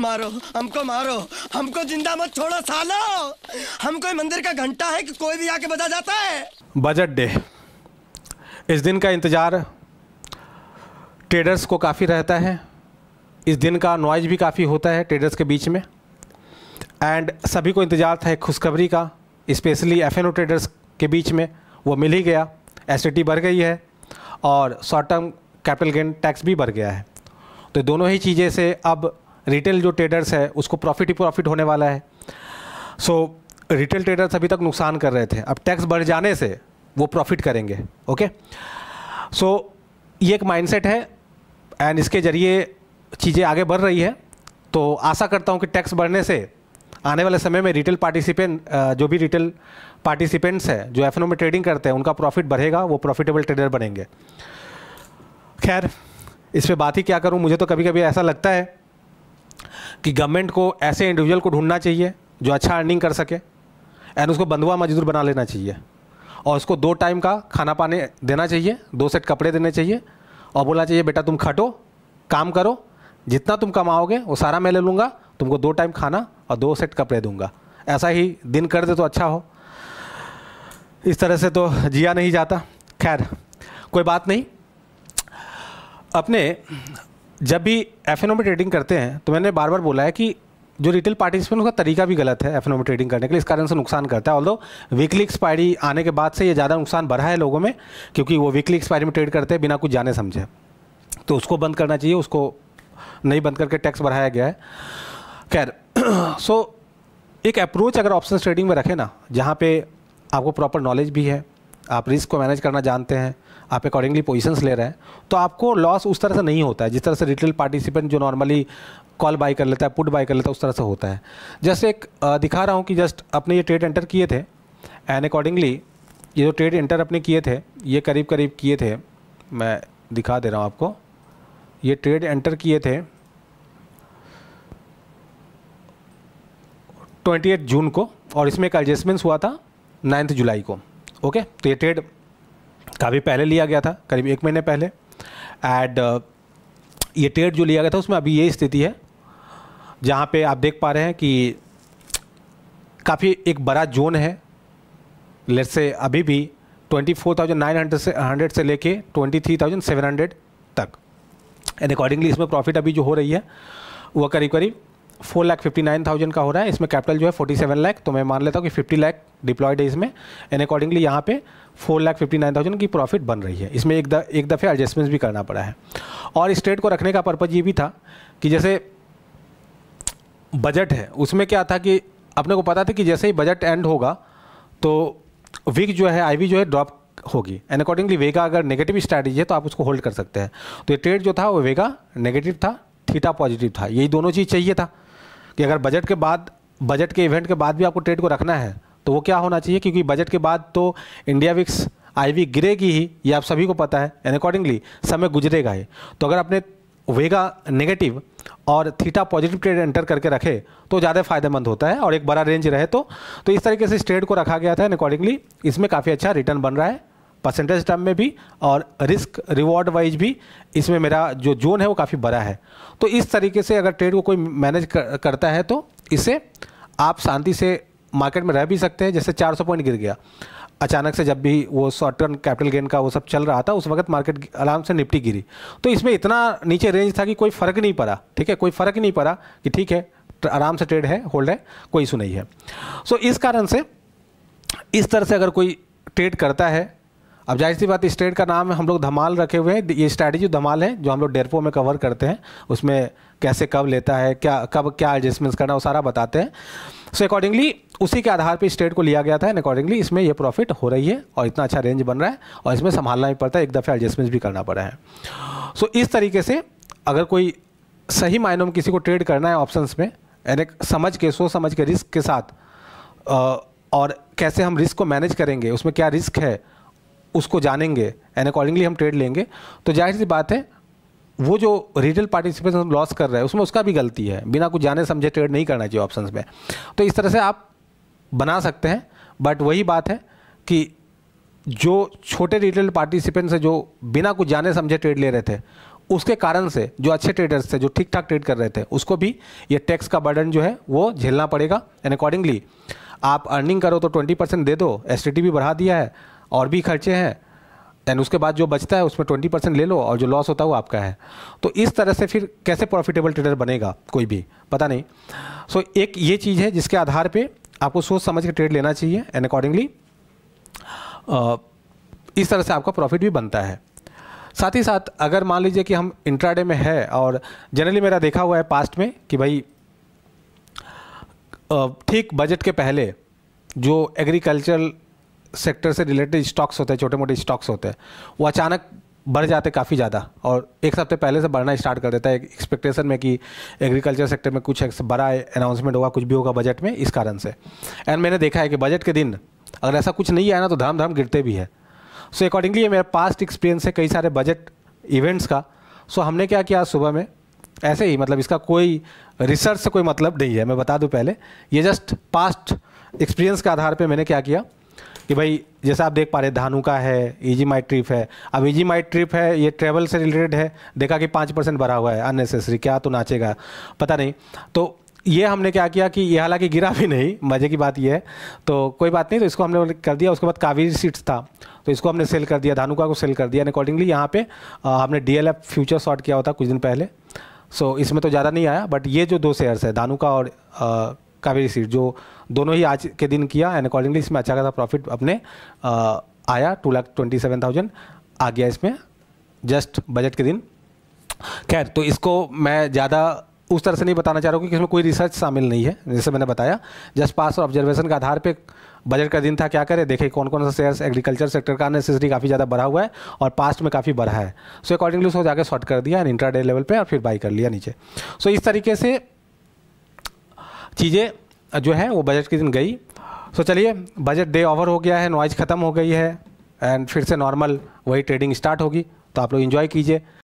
मारो हमको मारो हमको जिंदा मत छोड़ो सालो हम कोई मंदिर का घंटा है कि कोई भी आके बजा जाता है बजट डे इस दिन का इंतज़ार ट्रेडर्स को काफ़ी रहता है इस दिन का नॉइज भी काफ़ी होता है ट्रेडर्स के बीच में एंड सभी को इंतज़ार था एक खुशखबरी का स्पेशली एफ ट्रेडर्स के बीच में वो मिल ही गया एस बढ़ गई है और short term capital gain tax भी बढ़ गया है तो दोनों ही चीज़ें से अब रिटेल जो ट्रेडर्स है उसको प्रॉफिट ही प्रॉफिट होने वाला है सो so, रिटेल ट्रेडर्स अभी तक नुकसान कर रहे थे अब टैक्स बढ़ जाने से वो प्रॉफिट करेंगे ओके सो so, ये एक माइंडसेट है एंड इसके ज़रिए चीज़ें आगे बढ़ रही है तो आशा करता हूँ कि टैक्स बढ़ने से आने वाले समय में रिटेल पार्टिसिपेंट जो भी रिटेल पार्टिसिपेंट्स हैं जो एफ में ट्रेडिंग करते हैं उनका प्रॉफिट बढ़ेगा वो प्रॉफिटेबल ट्रेडर बनेंगे खैर इस पर बात ही क्या करूँ मुझे तो कभी कभी ऐसा लगता है कि गवर्नमेंट को ऐसे इंडिविजुअल को ढूंढना चाहिए जो अच्छा अर्निंग कर सके एंड उसको बंधुआ मजदूर बना लेना चाहिए और उसको दो टाइम का खाना पानी देना चाहिए दो सेट कपड़े देने चाहिए और बोलना चाहिए बेटा तुम खटो काम करो जितना तुम कमाओगे वो सारा मैं ले लूँगा तुमको दो टाइम खाना और दो सेट कपड़े दूंगा ऐसा ही दिन कर दे तो अच्छा हो इस तरह से तो जिया नहीं जाता खैर कोई बात नहीं अपने जब भी एफ में ट्रेडिंग करते हैं तो मैंने बार बार बोला है कि जो रिटेल पार्टिसिपेंट उसका तरीका भी गलत है एफ में ट्रेडिंग करने के लिए इस कारण से नुकसान करता है ऑल वीकली एक्सपायरी आने के बाद से ये ज़्यादा नुकसान बढ़ा है लोगों में क्योंकि वो वीकली एक्सपायरी में ट्रेड करते हैं बिना कुछ जाने समझे तो उसको बंद करना चाहिए उसको नहीं बंद करके टैक्स बढ़ाया गया है खैर सो so, एक अप्रोच अगर ऑप्शन ट्रेडिंग में रखें ना जहाँ पे आपको प्रॉपर नॉलेज भी है आप रिस्क को मैनेज करना जानते हैं आप अकॉर्डिंगली पोजिशंस ले रहे हैं तो आपको लॉस उस तरह से नहीं होता है जिस तरह से रिटेल पार्टिसिपेंट जो नॉर्मली कॉल बाई कर लेता है पुट बाई कर लेता है उस तरह से होता है जस्ट एक दिखा रहा हूँ कि जस्ट अपने ये ट्रेड एंटर किए थे एंड अकॉर्डिंगली ये जो ट्रेड एंटर अपने किए थे ये करीब करीब किए थे मैं दिखा दे रहा हूँ आपको ये ट्रेड एंटर किए थे 28 जून को और इसमें एक एडजस्टमेंट्स हुआ था नाइन्थ जुलाई को ओके तो ये ट्रेड काफ़ी पहले लिया गया था करीब एक महीने पहले एंड uh, ये ट्रेड जो लिया गया था उसमें अभी ये स्थिति है जहाँ पे आप देख पा रहे हैं कि काफ़ी एक बड़ा जोन है लेट से अभी भी 24,900 से हंड्रेड से लेके 23,700 तक एंड अकॉर्डिंगली इसमें प्रॉफिट अभी जो हो रही है वह करीब करीब four lakh fifty nine thousand का हो रहा है इसमें कैपिटल जो है फोर्टी सेवन लाख तो मैं मान लेता हूँ कि फिफ्टी लाख डिप्लॉयड है इसमें एंड अकॉर्डिंगली यहाँ पे four lakh fifty nine thousand की प्रॉफिट बन रही है इसमें एक द, एक दफ़े एडजस्टमेंट्स भी करना पड़ा है और स्टेट को रखने का पर्पज़ ये भी था कि जैसे बजट है उसमें क्या था कि अपने को पता था कि जैसे ही बजट एंड होगा तो विक जो है आई जो है ड्रॉप होगी एंड अकॉर्डिंगली वेगा अगर नेगेटिव स्ट्रैटेजी है तो आप उसको होल्ड कर सकते हैं तो ये ट्रेड जो था वो वेगा नेगेटिव था थीटा पॉजिटिव था यही दोनों चीज़ चाहिए था कि अगर बजट के बाद बजट के इवेंट के बाद भी आपको ट्रेड को रखना है तो वो क्या होना चाहिए क्योंकि बजट के बाद तो इंडिया विक्स आईवी गिरेगी ही ये आप सभी को पता है एंड अकॉर्डिंगली समय गुजरेगा ही तो अगर आपने वेगा नेगेटिव और थीटा पॉजिटिव ट्रेड एंटर करके रखे तो ज़्यादा फायदेमंद होता है और एक बड़ा रेंज रहे तो तो इस तरीके से इस ट्रेड को रखा गया था एंड अकॉर्डिंगली इसमें काफ़ी अच्छा रिटर्न बन रहा है परसेंटेज टर्म में भी और रिस्क रिवॉर्ड वाइज भी इसमें मेरा जो जोन है वो काफ़ी बड़ा है तो इस तरीके से अगर ट्रेड को कोई मैनेज कर, करता है तो इसे आप शांति से मार्केट में रह भी सकते हैं जैसे 400 पॉइंट गिर गया अचानक से जब भी वो शॉर्ट टर्म कैपिटल गेन का वो सब चल रहा था उस वक्त मार्केट आराम से निपटी गिरी तो इसमें इतना नीचे रेंज था कि कोई फ़र्क नहीं पड़ा ठीक है कोई फ़र्क नहीं पड़ा कि ठीक है आराम से ट्रेड है होल्ड है कोई इशू नहीं है सो इस कारण से इस तरह से अगर कोई ट्रेड करता है अब जाहिर सी बात स्टेट का नाम हम लोग धमाल रखे हुए हैं ये स्ट्रैटेजी धमाल है जो हम लोग डेरपो में कवर करते हैं उसमें कैसे कब लेता है क्या कब क्या एडजस्टमेंट्स करना वो सारा बताते हैं सो अकॉर्डिंगली उसी के आधार पर स्टेट को लिया गया था एंड अकॉर्डिंगली इसमें यह प्रॉफिट हो रही है और इतना अच्छा रेंज बन रहा है और इसमें संभालना भी पड़ता है एक दफ़े एडजस्टमेंट्स भी करना पड़ा है सो so, इस तरीके से अगर कोई सही मायनों में किसी को ट्रेड करना है ऑप्शंस में यानी समझ के सोच समझ के रिस्क के साथ और कैसे हम रिस्क को मैनेज करेंगे उसमें क्या रिस्क है उसको जानेंगे एंड अकॉर्डिंगली हम ट्रेड लेंगे तो जाहिर सी बात है वो जो रिटेल पार्टिसिपेशन हम लॉस कर रहे हैं उसमें उसका भी गलती है बिना कुछ जाने समझे ट्रेड नहीं करना चाहिए ऑप्शन में तो इस तरह से आप बना सकते हैं बट वही बात है कि जो छोटे रिटेल पार्टिसिपेंट्स हैं जो बिना कुछ जाने समझे ट्रेड ले रहे थे उसके कारण से जो अच्छे ट्रेडर्स थे जो ठीक ठाक ट्रेड कर रहे थे उसको भी ये टैक्स का बर्डन जो है वो झेलना पड़ेगा एंड अकॉर्डिंगली आप अर्निंग करो तो ट्वेंटी परसेंट दे दो एस भी बढ़ा दिया है और भी खर्चे हैं एंड उसके बाद जो बचता है उसमें ट्वेंटी परसेंट ले लो और जो लॉस होता है वो आपका है तो इस तरह से फिर कैसे प्रॉफिटेबल ट्रेडर बनेगा कोई भी पता नहीं सो so, एक ये चीज़ है जिसके आधार पे आपको सोच समझ के ट्रेड लेना चाहिए एंड अकॉर्डिंगली इस तरह से आपका प्रॉफिट भी बनता है साथ ही साथ अगर मान लीजिए कि हम इंट्राडे में है और जनरली मेरा देखा हुआ है पास्ट में कि भाई ठीक बजट के पहले जो एग्रीकल्चरल सेक्टर से रिलेटेड स्टॉक्स होते हैं छोटे मोटे स्टॉक्स होते हैं वो अचानक बढ़ जाते काफ़ी ज़्यादा और एक हफ्ते पहले से बढ़ना स्टार्ट कर देता है एक्सपेक्टेशन में कि एग्रीकल्चर सेक्टर में कुछ बड़ा अनाउंसमेंट होगा कुछ भी होगा बजट में इस कारण से एंड मैंने देखा है कि बजट के दिन अगर ऐसा कुछ नहीं आया ना तो धाम धाम गिरते भी है सो अकॉर्डिंगली ये मेरा पास्ट एक्सपीरियंस है कई सारे बजट इवेंट्स का सो so, हमने क्या किया सुबह में ऐसे ही मतलब इसका कोई रिसर्च से कोई मतलब नहीं है मैं बता दूँ पहले ये जस्ट पास्ट एक्सपीरियंस के आधार पर मैंने क्या किया कि भाई जैसा आप देख पा रहे धानु का है ईजी माई ट्रिप है अब ईजी माई ट्रिप है ये ट्रेवल से रिलेटेड है देखा कि पाँच परसेंट भरा हुआ है अननेसेसरी क्या तो नाचेगा पता नहीं तो ये हमने क्या किया कि ये हालांकि गिरा भी नहीं मज़े की बात ये है तो कोई बात नहीं तो इसको हमने कर दिया उसके बाद कावेरी सीट्स था तो इसको हमने सेल कर दिया धानुका को सेल कर दिया अकॉर्डिंगली यहाँ पे हमने डी एल फ्यूचर शॉर्ट किया होता कुछ दिन पहले सो so, इसमें तो ज़्यादा नहीं आया बट ये जो दो शेयर्स है धानुका और आ, कावेरी सीड जो दोनों ही आज के दिन किया एंड अकॉर्डिंगली इसमें अच्छा खासा प्रॉफिट अपने आ, आया two lakh twenty seven thousand आ गया इसमें जस्ट बजट के दिन खैर तो इसको मैं ज़्यादा उस तरह से नहीं बताना चाह रहा हूँ कि इसमें कोई रिसर्च शामिल नहीं है जैसे मैंने बताया जस्ट पास और ऑब्जर्वेशन के आधार पर बजट का दिन था क्या करें देखें कौन कौन सा शेयर्स एग्रीकल्चर सेक्टर का नेसेसरी काफ़ी ज़्यादा बढ़ा हुआ है और पास्ट में काफ़ी बढ़ा है सो अकॉर्डिंगली उसको जाकर शॉर्ट कर दिया एंड इंट्रा डे लेवल पर और फिर बाई कर लिया नीचे सो so, इस तरीके से चीज़ें जो है वो बजट के दिन गई सो चलिए बजट डे ओवर हो गया है नॉइज ख़त्म हो गई है एंड फिर से नॉर्मल वही ट्रेडिंग स्टार्ट होगी तो आप लोग इन्जॉय कीजिए